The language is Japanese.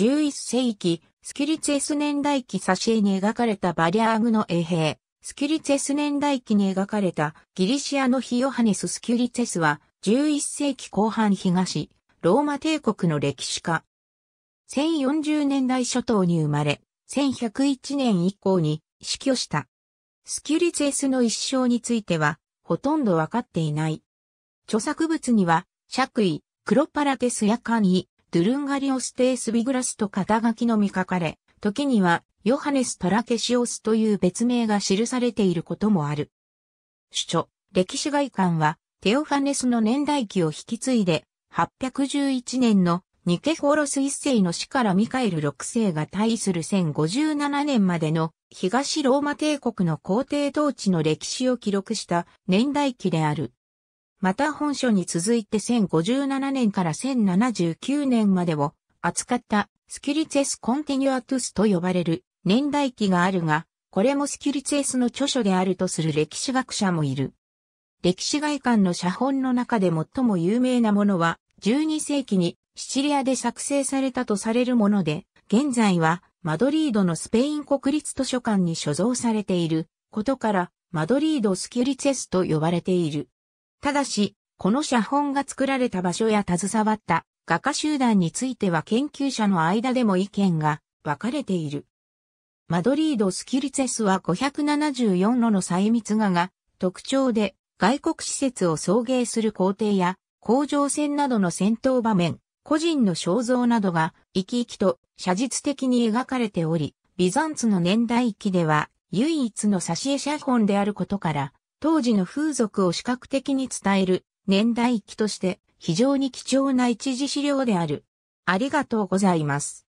11世紀、スキリツェス年代記挿絵に描かれたバリアーグの衛兵。スキリツェス年代記に描かれたギリシアのヒヨハネス・スキリツェスは11世紀後半東、ローマ帝国の歴史家。1040年代初頭に生まれ、1101年以降に死去した。スキュリツェスの一生については、ほとんどわかっていない。著作物には、爵位、クロパラテスやカニ、ドゥルンガリオステースビグラスと肩書きのみ書かれ、時にはヨハネス・トラケシオスという別名が記されていることもある。主著、歴史外観は、テオファネスの年代記を引き継いで、811年のニケフォロス一世の死からミカエル六世が退位する1057年までの東ローマ帝国の皇帝統治の歴史を記録した年代記である。また本書に続いて1057年から1079年までを扱ったスキュリツェス・コンティニュアトゥスと呼ばれる年代記があるが、これもスキュリツェスの著書であるとする歴史学者もいる。歴史外観の写本の中で最も有名なものは、12世紀にシチリアで作成されたとされるもので、現在はマドリードのスペイン国立図書館に所蔵されていることから、マドリードスキュリツェスと呼ばれている。ただし、この写本が作られた場所や携わった画家集団については研究者の間でも意見が分かれている。マドリード・スキルツェスは574路の細密画が特徴で外国施設を送迎する工程や工場戦などの戦闘場面、個人の肖像などが生き生きと写実的に描かれており、ビザンツの年代記では唯一の挿絵写本であることから当時の風俗を視覚的に伝える年代記として非常に貴重な一時資料である。ありがとうございます。